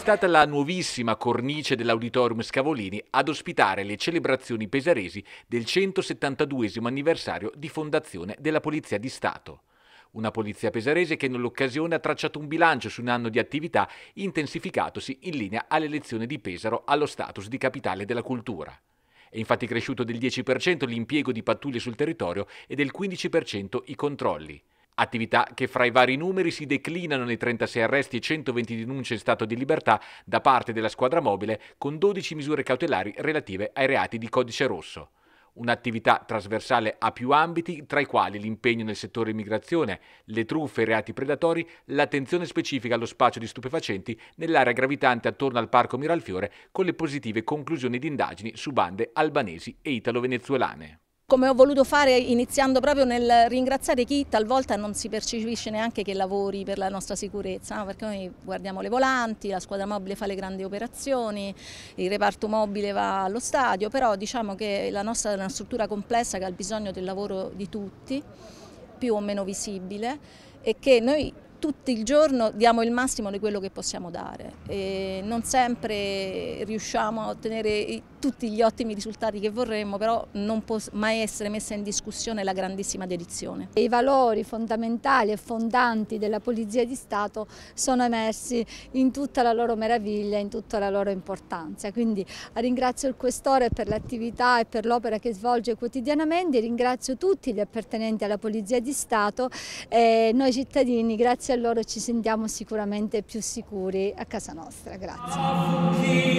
stata la nuovissima cornice dell'Auditorium Scavolini ad ospitare le celebrazioni pesaresi del 172 anniversario di fondazione della Polizia di Stato. Una polizia pesarese che nell'occasione ha tracciato un bilancio su un anno di attività intensificatosi in linea all'elezione di Pesaro allo status di capitale della cultura. È infatti cresciuto del 10% l'impiego di pattuglie sul territorio e del 15% i controlli. Attività che fra i vari numeri si declinano nei 36 arresti e 120 denunce in stato di libertà da parte della squadra mobile con 12 misure cautelari relative ai reati di codice rosso un'attività trasversale a più ambiti, tra i quali l'impegno nel settore immigrazione, le truffe e i reati predatori, l'attenzione specifica allo spaccio di stupefacenti nell'area gravitante attorno al Parco Miralfiore, con le positive conclusioni di indagini su bande albanesi e italo-venezuelane come ho voluto fare iniziando proprio nel ringraziare chi talvolta non si percepisce neanche che lavori per la nostra sicurezza, no? perché noi guardiamo le volanti, la squadra mobile fa le grandi operazioni, il reparto mobile va allo stadio, però diciamo che la nostra è una struttura complessa che ha bisogno del lavoro di tutti, più o meno visibile, e che noi tutto il giorno diamo il massimo di quello che possiamo dare. E non sempre riusciamo a ottenere tutti gli ottimi risultati che vorremmo, però non può mai essere messa in discussione la grandissima dedizione. I valori fondamentali e fondanti della Polizia di Stato sono emersi in tutta la loro meraviglia, in tutta la loro importanza. Quindi eh, ringrazio il Questore per l'attività e per l'opera che svolge quotidianamente, ringrazio tutti gli appartenenti alla Polizia di Stato e noi cittadini, grazie grazie a loro ci sentiamo sicuramente più sicuri a casa nostra. Grazie.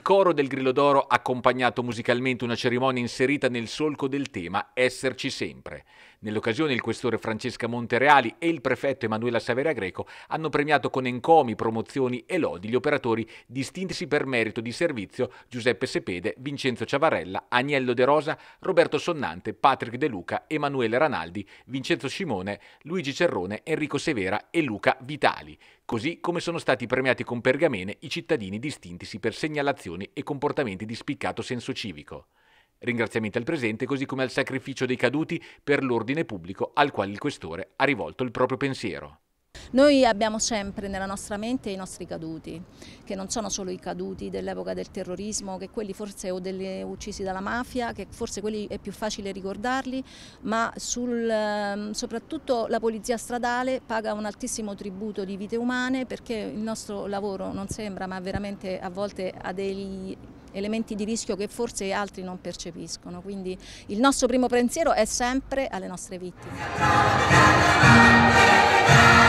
il coro del Grillo d'Oro ha accompagnato musicalmente una cerimonia inserita nel solco del tema Esserci sempre. Nell'occasione il questore Francesca Montereali e il prefetto Emanuela Saveria Greco hanno premiato con encomi, promozioni e lodi gli operatori distintisi per merito di servizio Giuseppe Sepede, Vincenzo Ciavarella, Agnello De Rosa, Roberto Sonnante, Patrick De Luca, Emanuele Ranaldi, Vincenzo Scimone, Luigi Cerrone, Enrico Severa e Luca Vitali così come sono stati premiati con pergamene i cittadini distintisi per segnalazioni e comportamenti di spiccato senso civico. Ringraziamenti al presente così come al sacrificio dei caduti per l'ordine pubblico al quale il questore ha rivolto il proprio pensiero. Noi abbiamo sempre nella nostra mente i nostri caduti, che non sono solo i caduti dell'epoca del terrorismo, che quelli forse o delle, uccisi dalla mafia, che forse quelli è più facile ricordarli, ma sul, ehm, soprattutto la polizia stradale paga un altissimo tributo di vite umane perché il nostro lavoro non sembra, ma veramente a volte ha degli elementi di rischio che forse altri non percepiscono. Quindi il nostro primo pensiero è sempre alle nostre vittime.